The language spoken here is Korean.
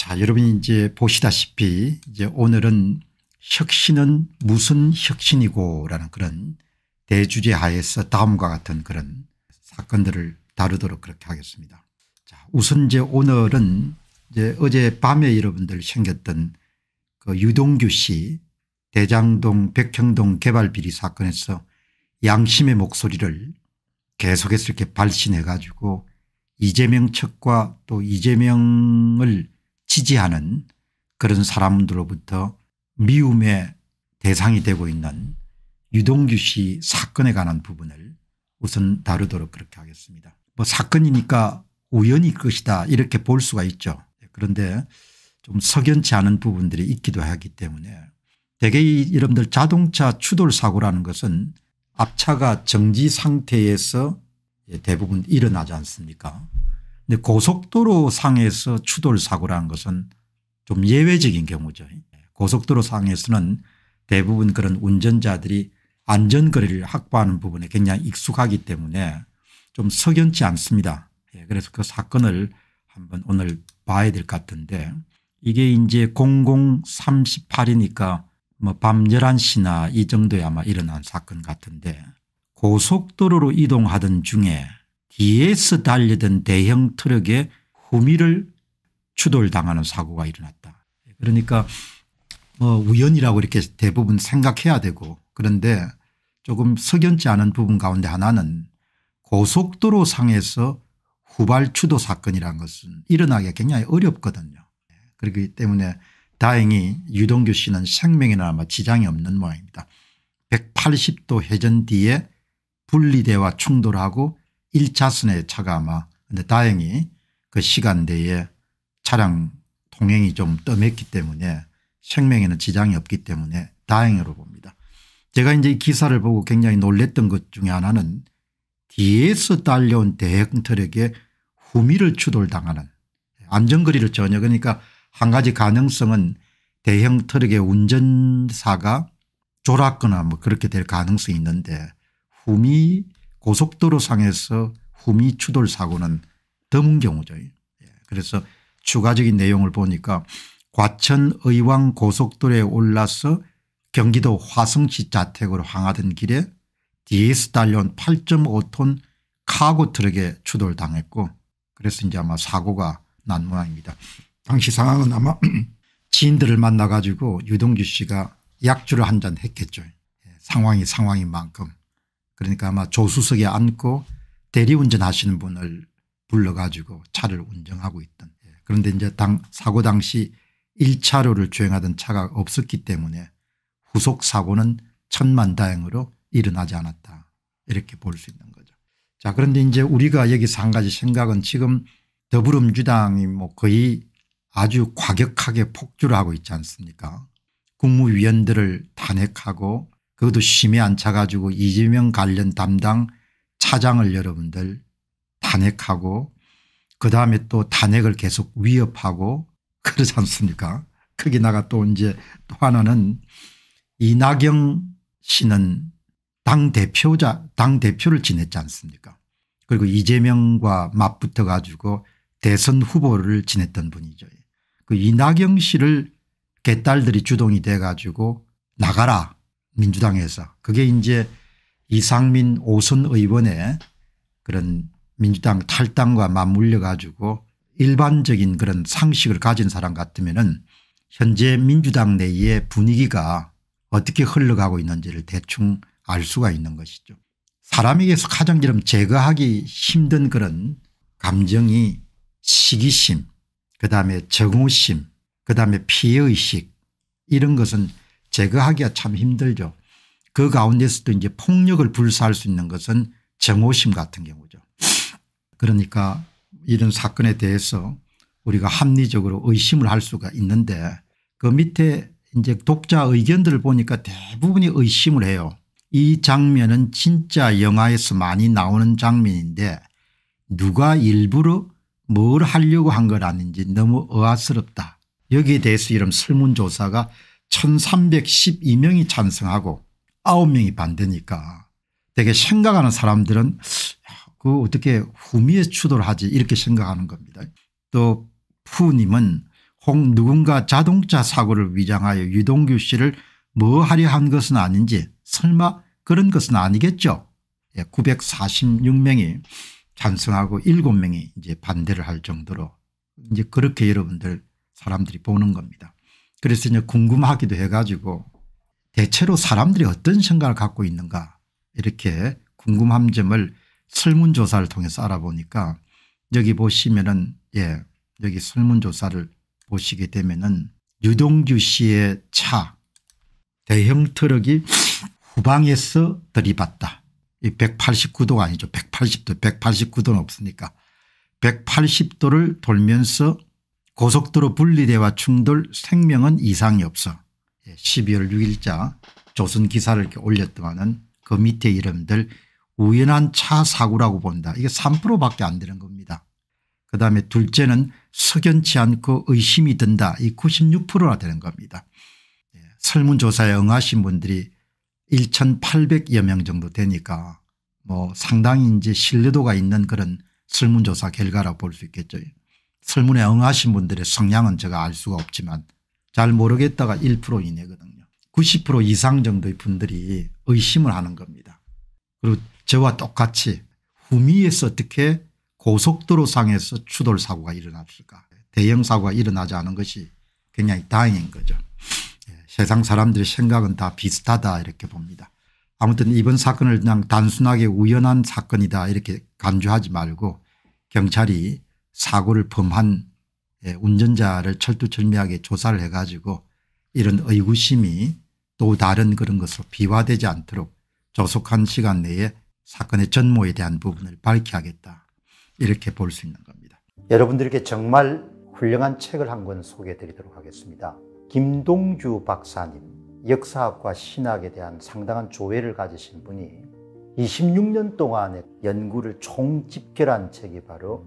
자, 여러분이 제 보시다시피 이제 오늘은 혁신은 무슨 혁신이고 라는 그런 대주제 하에서 다음과 같은 그런 사건들을 다루도록 그렇게 하겠습니다. 자, 우선 이제 오늘은 이제 어제 밤에 여러분들 생겼던 그 유동규 씨 대장동 백형동 개발 비리 사건에서 양심의 목소리를 계속해서 이렇게 발신해 가지고 이재명 측과 또 이재명을 지지하는 그런 사람들로부터 미움의 대상이 되고 있는 유동규 씨 사건에 관한 부분을 우선 다루도록 그렇게 하겠습니다. 뭐 사건이니까 우연일 것이다 이렇게 볼 수가 있죠. 그런데 좀 석연치 않은 부분들이 있기도 하기 때문에 대개 여러들 자동차 추돌 사고라는 것은 앞차가 정지 상태에서 예, 대부분 일어나지 않습니까 근데 고속도로 상에서 추돌 사고라는 것은 좀 예외적인 경우죠. 고속도로 상에서는 대부분 그런 운전자들이 안전거리를 확보하는 부분에 굉장히 익숙하기 때문에 좀 석연치 않습니다. 예, 그래서 그 사건을 한번 오늘 봐야 될 것 같은데 이게 이제 0038이니까 뭐밤 11시나 이 정도에 아마 일어난 사건 같은데 고속도로로 이동하던 중에 뒤에서 달리던 대형 트럭에 후미를 추돌당하는 사고가 일어났다. 그러니까 뭐 우연이라고 이렇게 대부분 생각해야 되고 그런데 조금 석연치 않은 부분 가운데 하나는 고속도로 상에서 후발추도 사건이라는 것은 일어나기가 굉장히 어렵거든요. 그렇기 때문에 다행히 유동규 씨는 생명이나마 지장이 없는 모양입니다. 180도 회전 뒤에 분리대와 충돌하고 1차선에 차가 아마 근데 다행히 그 시간대에 차량 통행이 좀 뜸했기 때문에 생명에는 지장이 없기 때문에 다행으로 봅니다. 제가 이제 기사를 보고 굉장히 놀랬던 것 중에 하나는 뒤에서 달려온 대형 트럭에 후미를 추돌당하는 안전거리를 전혀 그러니까 한 가지 가능성은 대형 트럭의 운전사가 졸았거나 뭐 그렇게 될 가능성이 있는데 후미 고속도로 상에서 후미 추돌 사고는 드문 경우죠. 예. 그래서 추가적인 내용을 보니까 과천의왕 고속도로에 올라서 경기도 화성시 자택으로 향하던 길에 DS 달려온 8.5톤 카고 트럭에 추돌당했고 그래서 이제 아마 사고가 난 모양입니다. 당시 상황은 아마 지인들을 만나 가지고 유동규 씨가 약주를 한잔 했겠죠. 예, 상황이 상황인 만큼. 그러니까 아마 조수석에 앉고 대리운전 하시는 분을 불러가지고 차를 운전하고 있던 예. 그런데 이제 당 사고 당시 1차로를 주행하던 차가 없었기 때문에 후속 사고는 천만다행으로 일어나지 않았다 이렇게 볼 수 있는 거죠. 자 그런데 이제 우리가 여기서 한 가지 생각은 지금 더불어민주당이 뭐 거의 아주 과격하게 폭주를 하고 있지 않습니까 국무위원들을 탄핵하고 그것도 심히 안 차가지고 이재명 관련 담당 차장을 여러분들 탄핵하고 그다음에 또 탄핵을 계속 위협하고 그러지 않습니까 거기다가 또 이제 또 하나는 이낙영 씨는 당대표자 당대표를 지냈지 않습니까 그리고 이재명과 맞붙어 가지고 대선 후보를 지냈던 분이죠. 그 이낙영 씨를 개딸들이 주동이 돼 가지고 나가라 민주당에서 그게 이제 이상민 오선 의원의 그런 민주당 탈당과 맞물려 가지고 일반적인 그런 상식을 가진 사람 같으면은 현재 민주당 내의 분위기가 어떻게 흘러가고 있는지를 대충 알 수가 있는 것이죠. 사람에게서 가장 좀 제거하기 힘든 그런 감정이 시기심 그다음에 정오심 그다음에 피해의식 이런 것은 제거하기가 참 힘들죠. 그 가운데서도 이제 폭력을 불사할 수 있는 것은 정오심 같은 경우죠. 그러니까 이런 사건에 대해서 우리가 합리적으로 의심을 할 수가 있는데 그 밑에 이제 독자 의견들을 보니까 대부분이 의심을 해요. 이 장면은 진짜 영화에서 많이 나오는 장면인데 누가 일부러 뭘 하려고 한걸 아닌지 너무 어아스럽다 여기에 대해서 이런 설문조사가 1312명이 찬성하고 9명이 반대니까 되게 생각하는 사람들은 그 어떻게 후미에 추돌 하지 이렇게 생각하는 겁니다. 또 푸님은 홍 누군가 자동차 사고를 위장하여 유동규 씨를 뭐 하려 한 것은 아닌지 설마 그런 것은 아니겠죠 946명이 예, 찬성하고 7명이 이제 반대를 할 정도로 이제 그렇게 여러분들 사람들이 보는 겁니다. 그래서 이제 궁금하기도 해가지고 대체로 사람들이 어떤 생각을 갖고 있는가 이렇게 궁금함 점을 설문조사를 통해서 알아보니까 여기 보시면은 예 여기 설문조사를 보시게 되면은 유동규 씨의 차 대형 트럭이 후방에서 들이받다. 189도가 아니죠. 180도 189도는 없으니까 180도를 돌면서 고속도로 분리대와 충돌 생명은 이상이 없어 12월 예, 6일자 조선 기사를 이렇게 올렸더만은 그 밑에 이름들 우연한 차 사고라고 본다. 이게 3%밖에 안 되는 겁니다. 그다음에 둘째는 석연치 않고 의심이 든다. 이 96%나 되는 겁니다. 예, 설문조사에 응하신 분들이 1800여 명 정도 되니까 뭐 상당히 이제 신뢰도가 있는 그런 설문조사 결과라고 볼 수 있겠죠. 설문에 응하신 분들의 성향은 제가 알 수가 없지만 잘 모르겠다가 1% 이내거든요. 90% 이상 정도의 분들이 의심을 하는 겁니다. 그리고 저와 똑같이 후미에서 어떻게 고속도로 상에서 추돌 사고가 일어났을까 대형 사고가 일어나지 않은 것이 굉장히 다행인 거죠. 예, 세상 사람들의 생각은 다 비슷하다 이렇게 봅니다. 아무튼 이번 사건을 그냥 단순하게 우연한 사건이다 이렇게 간주하지 말고 경찰이 사고를 범한 예, 운전자를 철두철미하게 조사를 해가지고 이런 의구심이 또 다른 그런 것으로 비화되지 않도록 조속한 시간 내에 사건의 전모에 대한 부분을 밝혀야겠다 이렇게 볼 수 있는 겁니다. 여러분들께 정말 훌륭한 책을 한 권 소개해 드리도록 하겠습니다. 김동주 박사님 역사학과 신학에 대한 상당한 조회를 가지신 분이 26년 동안의 연구를 총집결한 책이 바로